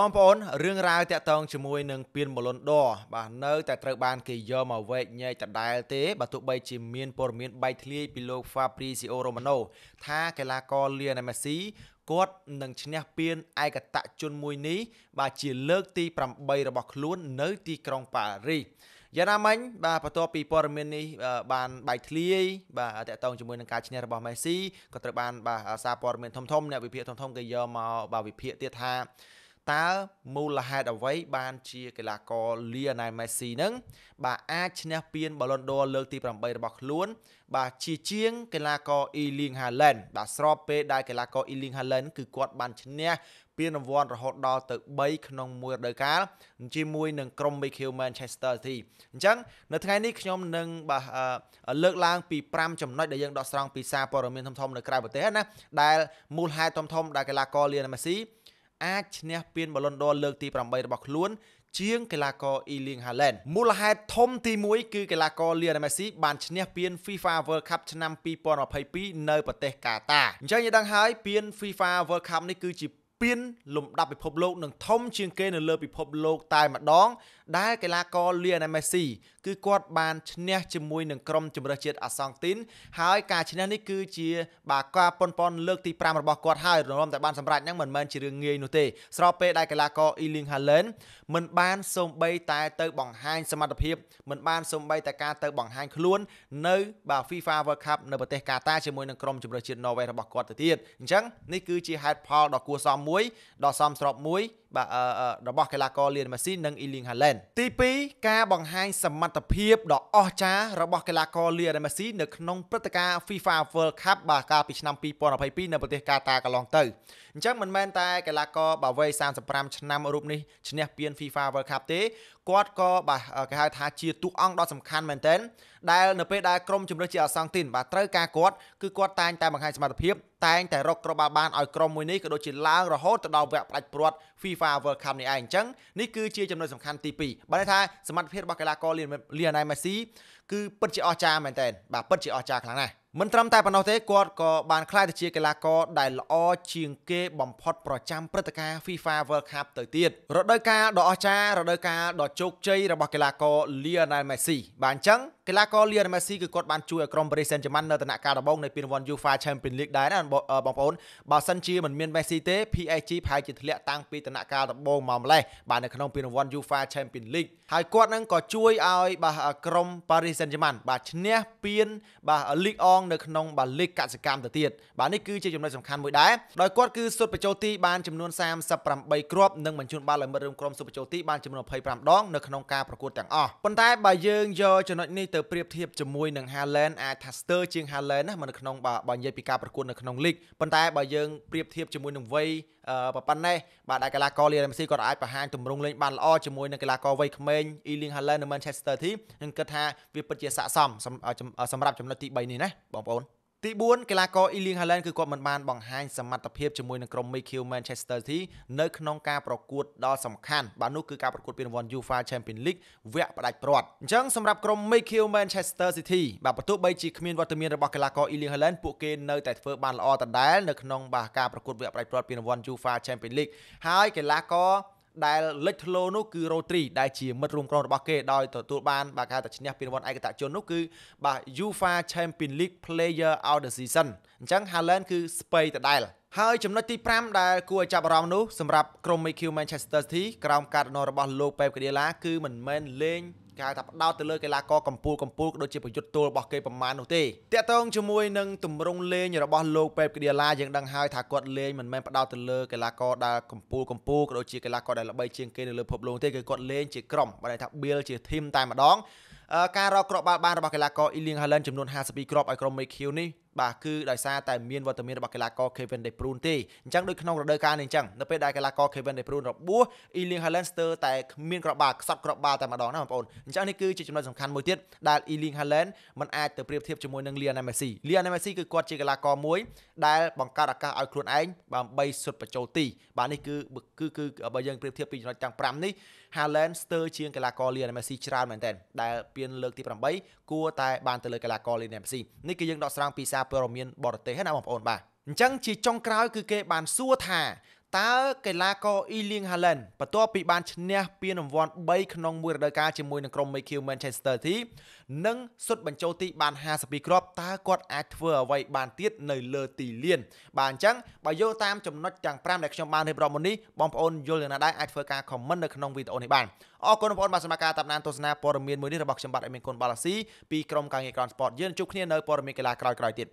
បងប្អូនរឿងរ៉ាវតាក់ទងជាមួយនឹងពៀនមលុនដរបាទនៅតែត្រូវបានគេយកមកវែកញែកដដែលទេបើទោះបីជាមានព័ត៌មានបែកធ្លាយពីលោក Fabrizio Romano ថាកីឡាករ Lionel Messi គាត់នឹងឈ្នះពានឯកតជនមួយនេះបាទជាលើកទី8របស់ខ្លួននៅទីក្រុងប៉ារីសយ៉ាងណាមិញបាទបន្ទាប់ពីព័ត៌មាននេះបានបែកធ្លាយបាទតកតងជាមួយនឹងការឈ្នះរបស់មេស៊ីក៏ត្រូវបានបាទសារព័ត៌មានធំធំអ្នកវិភាគធំធំគេយកមកបាទវិភាគទៀតថាតើមូលហេតុអ្វី បានជាកីឡាករ Lionel Messi នឹងបាទអាចឈ្នះពាន Ballon d'Or លើកទី8របស់ខ្លួនបាទជាជាងកីឡាករ Erling Haaland បាទស្របពេលដែលកីឡាករ Erling Haaland គឺគាត់បានឈ្នះពានរង្វាន់រហូតដល់ទៅ3ក្នុងមួយរដូវកាលជាមួយនឹងក្រុម Michael Manchester City អញ្ចឹងនៅថ្ងៃនេះខ្ញុំនឹងបាទលើកឡើង ពី5ចំណុចដែលយើងដកស្រង់ពីសារព័ត៌មាន ធំៗនៅក្រៅប្រទេសណាដែលមូលហេតុធំៗដែលកីឡាករ Lionel Messi អាចឈ្នះពានបលុនដរលើកទី8របស់ខ្លួនជាងកីឡាករអ៊ីលីងហាឡែនមូលហេតុធំទី1គឺកីឡាករលីយ៉ាណែលមេស៊ីបានឈ្នះពាន FIFA World Cup ឆ្នាំ2022នៅប្រទេសកាតាអញ្ចឹងយើងដឹងហើយពាន FIFA World Cup នេះគឺជាពានលំដាប់ពិភពលោកនឹងធំជាងគេនៅលើពិភពលោកតែម្ដង ដែលកីឡាករលីយ៉ាណែលមេស៊ីគឺគាត់បានឈ្នះជាមួយនឹងក្រុមជំនឿជាតិអាសង់ទីនហើយការឈ្នះនេះគឺជាបាទការប៉ុនប៉ុនលើកទី5របស់គាត់ហើយរំតែបានសម្រេចហ្នឹងមិនមែនជារឿងងាយនោះទេស្របពេលដែលកីឡាករអ៊ីលីងហាឡែនមិនបានសូម្បី តែទៅបង្ហាញសមត្ថភាពមិនបានសូម្បីតែការទៅបង្ហាញខ្លួន នៅបាទ FIFA World Cup នៅប្រទេសកាតាជាមួយនឹងក្រុមជំនឿជាតិណ័រវេសរបស់គាត់ទៅទៀតអញ្ចឹងនេះគឺជាហេតុផលដ៏គួរសមមួយដ៏សមស្របមួយបាទរបស់កីឡាករលៀនម៉ាស៊ីនិងអ៊ីលីងហាឡែនទី2ការបង្ហាញសមត្ថភាពដ៏អស្ចារ្យរបស់កីឡាករលៀនម៉ាស៊ីនៅក្នុងព្រឹត្តិការណ៍ FIFA World Cup បាទកាលពីឆ្នាំ2022នៅប្រទេសកាតាកន្លងទៅអញ្ចឹងមិនមែនតែកីឡាករបាវ័យ35ឆ្នាំរូបនេះឈ្នះពាន FIFA World Cup ទេគាត់ក៏បាទគេហៅថាជាទូអង្គដ៏សំខាន់មែនទែនដែលនៅពេលដែលក្រុមជំនឿជាអសង្ទីនបាទត្រូវការគាត់គឺគាត់តែងតែបង្ហាញសមត្ថភាពតែងតែរកគ្រាប់បាល់បានឲ្យក្រុមមួយនេះក៏ដូចជាឡើងរហូតទៅដល់វគ្គផ្ដាច់ព្រាត់ FIFA World Cup នេះឯងអញ្ចឹងនេះគឺជាចំណុចសំខាន់ទី2បើន័យថាសមត្ថភាពរបស់កីឡាករលីអូណែលមេស៊ីគឺពិតជាអស្ចារ្យមែនទែនបាទពិតជាអស្ចារ្យខ្លាំងណាស់មិនត្រឹមតែប៉ុណ្ណោះទេគាត់ក៏បានក្លាយទៅជាកីឡាករដែលល្អជាងគេបំផុត ប្រចាំព្រឹត្តិការណ៍ FIFA World Cup ទៅទៀតរដូវកាលដ៏អស្ចារ្យរដូវកាលដ៏ជោគជ័យរបស់កីឡាករ Lionel Messi បាទអញ្ចឹងកីឡាករ Lionel Messi គឺគាត់បានជួយឲ្យក្រុម Paris Saint-Germain នៅដំណាក់កាលដំបូងនៃពានរង្វាន់ UEFA Champions League ដែរណាបងប្អូនបើសិនជាមិនមាន Messi ទេ PSG ប្រហែលជាធ្លាក់តាំងពីដំណាក់កាលដំបូងមកម្លេះបាទនៅក្នុងពានរង្វាន់ UEFA Champions League ហើយគាត់នឹងក៏ជួយឲ្យបាទក្រុម Paris សេនជឺម៉ាន់បាទឈ្នះពៀនបាទលីកអងនៅក្នុងបាទលីកកសកម្មទៅទៀតបាទនេះគឺជាចំណុចសំខាន់មួយដែរដោយគាត់គឺសុទ្ធបញ្ចូលទីបានចំនួន38គ្រាប់និងបញ្ជូនបាល់ឲ្យមិត្តរួមក្រុមសុទ្ធបញ្ចូលទីបានចំនួន25ដងនៅក្នុងការប្រកួតទាំងអស់ប៉ុន្តែបើយើងយកចំណុចនេះទៅប្រៀបធៀបជាមួយនឹង Haaland អាចថាស្ទើរជាង Haaland ណានៅក្នុងបាទបើនិយាយពីការប្រកួតនៅក្នុងលីកប៉ុន្តែបើយើងប្រៀបធៀបជាមួយនឹងវ័យប៉ុណ្ណេះបាទដែលកីឡាករលីយ៉ាមេស៊ីគាត់អាចបង្ហាញទម្រង់លេងបានល្អជាមួយនឹងកីឡាករវ័យក្មេង Erling Haaland នៅ Manchester City នឹងគិតថាវាពិតជាស័កសមសម្រាប់ចំណុចទី3នេះណាបងប្អូនទី4កីឡាករ Erling Haaland គឺគាត់មិនបានបង្ហាញសមត្ថភាពជាមួយនឹងក្រុម Mikel Manchester City នៅក្នុងការប្រកួតដ៏សំខាន់បាទនោះគឺការប្រកួតពានរង្វាន់ UEFA Champions League វគ្គផ្ដាច់ព្រាត់អញ្ចឹងសម្រាប់ក្រុម Mikel Manchester City បាទបើទោះបីជាគ្មានវត្តមានរបស់កីឡាករ Erling Haaland ពួកគេនៅតែធ្វើបានល្អដដែលនៅក្នុងបាទការប្រកួតវគ្គផ្ដាច់ព្រាត់ពានរង្វាន់ UEFA Champions League ហើយកីឡាករដែលលេចធ្លោនោះគឺរ៉ូទ្រីដែលជាមិត្តរួមក្រុមរបស់គេដោយទទួលបានបាទគេហៅថាឈ្នះពានរង្វាន់ឯកតជននោះគឺបាទ UEFA Champions League Player of the Season អញ្ចឹង Haaland គឺស្ពៃដដែល ហើយចំណុចទី5ដែលគួរឲ្យចាប់អារម្មណ៍នោះសម្រាប់ក្រុម MQ Manchester City ក្រោមការដឹកនាំរបស់លោក Pep Guardiola គឺមិនមែនលេងគេហៅថាផ្ដោតទៅលើកីឡាករកម្ពុជាកម្ពុជាក៏ដូចជាប្រយុទ្ធទល់របស់គេប្រមាណនោះទេតាក់ទងជាមួយនឹងទម្រង់លេងរបស់លោកពេបកឌីឡាយើងដឹងហើយថាគាត់លេងមិនមែនផ្ដោតទៅលើកីឡាករដែលកម្ពុជាកម្ពុជាក៏ដូចជាកីឡាករដែលល្បីជាងគេនៅលើពិភពលោកទេគឺគាត់លេងជាក្រុមបើន័យថា build ជា team តែម្ដងការរកគ្រាប់បាល់បានរបស់កីឡាករ Erling Haaland ចំនួន52គ្រាប់ឲ្យក្រុម MQ នេះបាទគឺដោយសារតែមានវត្តមានរបស់កីឡាករ Kevin De Bruyne ទេអញ្ចឹងដូចក្នុងរដូវកាលនេះអញ្ចឹងនៅពេលដែលកីឡាករ Kevin De Bruyne របួស Erling Haaland ស្ទើរតែគ្មានក្របបាល់ខ្សត់ក្របបាល់តែម្ដងណាបងប្អូនអញ្ចឹងនេះគឺជាចំណុចសំខាន់មួយទៀតដែល Erling Haaland មិនអាចទៅប្រៀបធៀបជាមួយនឹង Lionel Messi Lionel Messi គឺគាត់ជាកីឡាករមួយដែលបង្កើតឱកាសឲ្យខ្លួនឯងដើម្បីសុទ្ធបញ្ចូលទីបាទនេះគឺគឺគឺបើយើងប្រៀបធៀបពីចំណុចទាំង5នេះ Haaland ស្ទើរជាងកីឡាករ Lionel Messi ច្រើនមែនទែនដែលពៀនលើកទី8គួរតែបានទៅលើកីឡាករ Lionel Messi នេះគឺយើងដកស្រង់ពីសារព័ត៌មានបរទេសណាបងប្អូនបាទអញ្ចឹងជាចុងក្រោយគឺគេបានសួរថាតើកីឡាករអ៊ីលៀងហាឡែនបន្ទាប់ពី បានឈ្នះពានរង្វាន់3ក្នុងមួយរដូវកាលជាមួយនឹងក្រុម Mikkel Manchester ទីនិងសុទ្ធបញ្ចូលទីបាន52គ្រាប់តើគាត់អាចធ្វើអ្វីបានទៀតនៅលើ ទីលាន បាទអញ្ចឹងបើយោតាមចំណុចទាំង5ដែលខ្ញុំបានរៀបរាប់មុននេះបងប្អូនយល់យ៉ាងណាដែរអាចធ្វើការ comment នៅក្នុងវីដេអូនេះបានអរគុណបងប្អូនបាទសម្រាប់ការតាមដានទស្សនាព័ត៌មានមួយនេះរបស់ខ្ញុំបាទអេមីនគុនបាឡាស៊ីពីក្រុមការងារ Ground Sport យើងជួបគ្នានៅព័ត៌មានកីឡាក្រោយៗទៀត